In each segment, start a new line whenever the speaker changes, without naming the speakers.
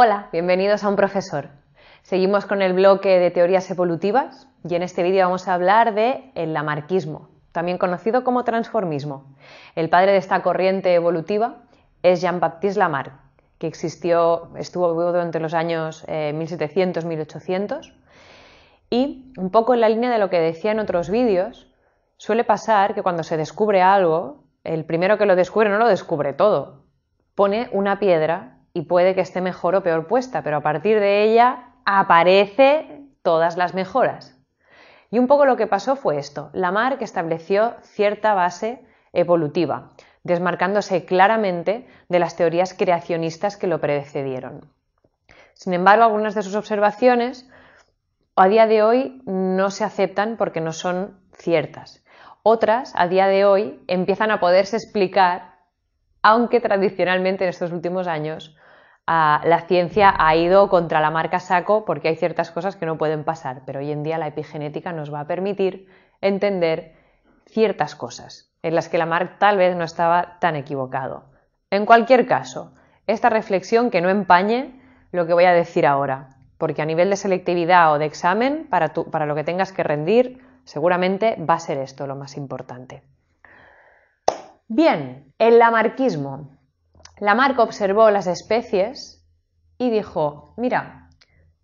Hola, bienvenidos a un profesor. Seguimos con el bloque de teorías evolutivas y en este vídeo vamos a hablar de el lamarquismo, también conocido como transformismo. El padre de esta corriente evolutiva es Jean-Baptiste Lamarck, que existió, estuvo vivo durante los años 1700-1800 eh, y un poco en la línea de lo que decía en otros vídeos, suele pasar que cuando se descubre algo, el primero que lo descubre no lo descubre todo, pone una piedra y puede que esté mejor o peor puesta, pero a partir de ella aparece todas las mejoras. Y un poco lo que pasó fue esto. Lamarck estableció cierta base evolutiva, desmarcándose claramente de las teorías creacionistas que lo precedieron. Sin embargo, algunas de sus observaciones a día de hoy no se aceptan porque no son ciertas. Otras, a día de hoy, empiezan a poderse explicar, aunque tradicionalmente en estos últimos años la ciencia ha ido contra la marca saco porque hay ciertas cosas que no pueden pasar, pero hoy en día la epigenética nos va a permitir entender ciertas cosas en las que marca tal vez no estaba tan equivocado. En cualquier caso, esta reflexión que no empañe lo que voy a decir ahora, porque a nivel de selectividad o de examen, para, para lo que tengas que rendir, seguramente va a ser esto lo más importante. Bien, el lamarquismo. Lamarck observó las especies y dijo, mira,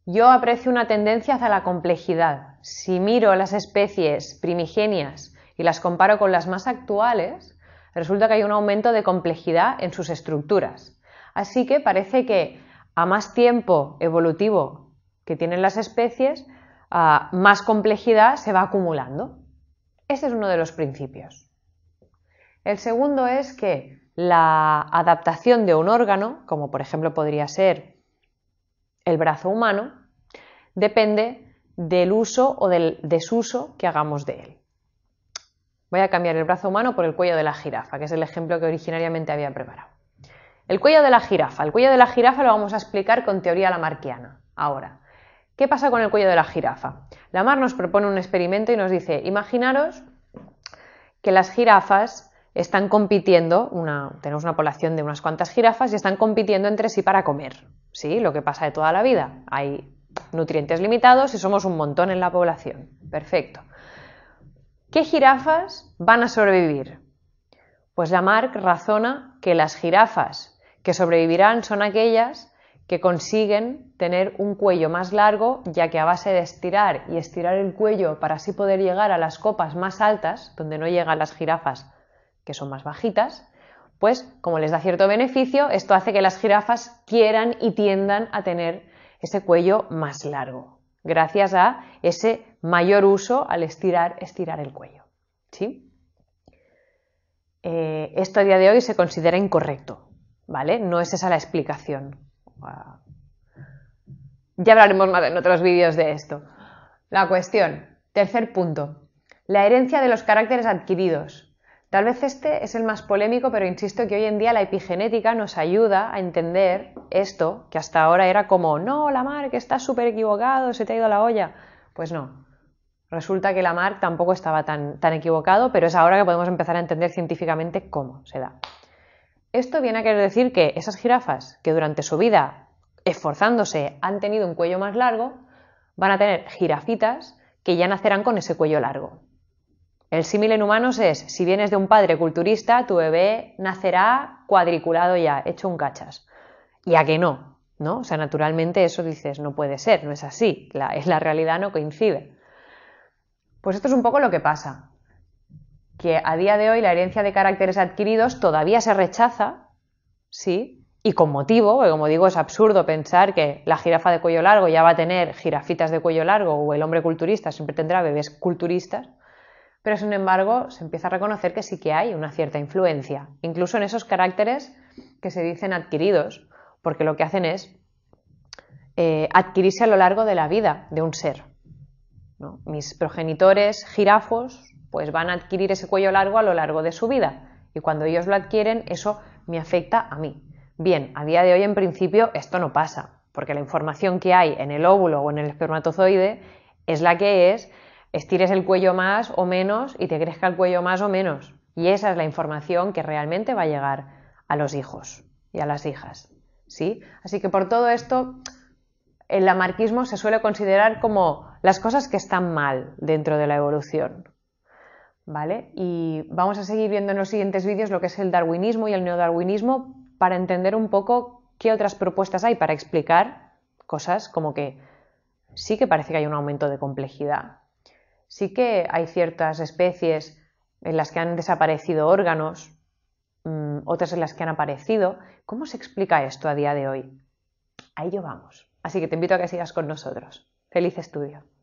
yo aprecio una tendencia hacia la complejidad. Si miro las especies primigenias y las comparo con las más actuales, resulta que hay un aumento de complejidad en sus estructuras. Así que parece que a más tiempo evolutivo que tienen las especies, a más complejidad se va acumulando. Ese es uno de los principios. El segundo es que la adaptación de un órgano, como por ejemplo podría ser el brazo humano, depende del uso o del desuso que hagamos de él. Voy a cambiar el brazo humano por el cuello de la jirafa, que es el ejemplo que originariamente había preparado. El cuello de la jirafa. El cuello de la jirafa lo vamos a explicar con teoría lamarquiana. Ahora, ¿qué pasa con el cuello de la jirafa? Lamar nos propone un experimento y nos dice, imaginaros que las jirafas están compitiendo, una, tenemos una población de unas cuantas jirafas y están compitiendo entre sí para comer, ¿sí? Lo que pasa de toda la vida. Hay nutrientes limitados y somos un montón en la población. Perfecto. ¿Qué jirafas van a sobrevivir? Pues Lamarck razona que las jirafas que sobrevivirán son aquellas que consiguen tener un cuello más largo, ya que a base de estirar y estirar el cuello para así poder llegar a las copas más altas, donde no llegan las jirafas que son más bajitas, pues como les da cierto beneficio, esto hace que las jirafas quieran y tiendan a tener ese cuello más largo, gracias a ese mayor uso al estirar, estirar el cuello. ¿sí? Eh, esto a día de hoy se considera incorrecto, ¿vale? No es esa la explicación. Ya hablaremos más en otros vídeos de esto. La cuestión, tercer punto, la herencia de los caracteres adquiridos. Tal vez este es el más polémico, pero insisto que hoy en día la epigenética nos ayuda a entender esto, que hasta ahora era como, no, Lamarck, estás súper equivocado, se te ha ido la olla. Pues no. Resulta que Lamarck tampoco estaba tan, tan equivocado, pero es ahora que podemos empezar a entender científicamente cómo se da. Esto viene a querer decir que esas jirafas que durante su vida, esforzándose, han tenido un cuello más largo, van a tener jirafitas que ya nacerán con ese cuello largo. El símil en humanos es, si vienes de un padre culturista, tu bebé nacerá cuadriculado ya, hecho un cachas. Y a que no, ¿no? O sea, naturalmente eso dices, no puede ser, no es así, la, es la realidad no coincide. Pues esto es un poco lo que pasa, que a día de hoy la herencia de caracteres adquiridos todavía se rechaza, ¿sí? Y con motivo, como digo, es absurdo pensar que la jirafa de cuello largo ya va a tener jirafitas de cuello largo o el hombre culturista siempre tendrá bebés culturistas pero sin embargo se empieza a reconocer que sí que hay una cierta influencia, incluso en esos caracteres que se dicen adquiridos, porque lo que hacen es eh, adquirirse a lo largo de la vida de un ser. Mis progenitores jirafos pues van a adquirir ese cuello largo a lo largo de su vida y cuando ellos lo adquieren eso me afecta a mí. Bien, a día de hoy en principio esto no pasa, porque la información que hay en el óvulo o en el espermatozoide es la que es, estires el cuello más o menos y te crezca el cuello más o menos. Y esa es la información que realmente va a llegar a los hijos y a las hijas. ¿sí? Así que por todo esto, el lamarquismo se suele considerar como las cosas que están mal dentro de la evolución. ¿Vale? Y vamos a seguir viendo en los siguientes vídeos lo que es el darwinismo y el neodarwinismo para entender un poco qué otras propuestas hay para explicar cosas como que sí que parece que hay un aumento de complejidad, sí que hay ciertas especies en las que han desaparecido órganos, mm, otras en las que han aparecido. ¿Cómo se explica esto a día de hoy? A ello vamos. Así que te invito a que sigas con nosotros. Feliz estudio.